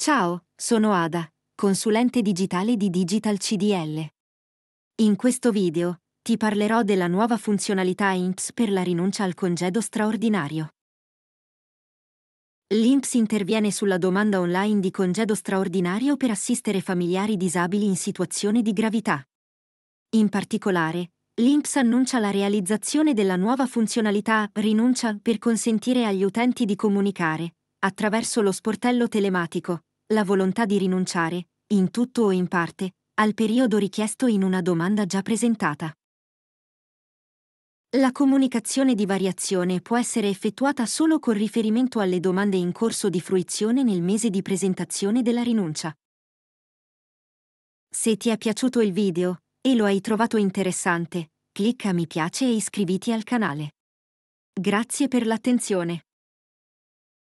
Ciao, sono Ada, consulente digitale di Digital CDL. In questo video ti parlerò della nuova funzionalità INPS per la rinuncia al congedo straordinario. L'INPS interviene sulla domanda online di congedo straordinario per assistere familiari disabili in situazione di gravità. In particolare, l'INPS annuncia la realizzazione della nuova funzionalità Rinuncia per consentire agli utenti di comunicare, attraverso lo sportello telematico, la volontà di rinunciare, in tutto o in parte, al periodo richiesto in una domanda già presentata. La comunicazione di variazione può essere effettuata solo con riferimento alle domande in corso di fruizione nel mese di presentazione della rinuncia. Se ti è piaciuto il video e lo hai trovato interessante, clicca mi piace e iscriviti al canale. Grazie per l'attenzione.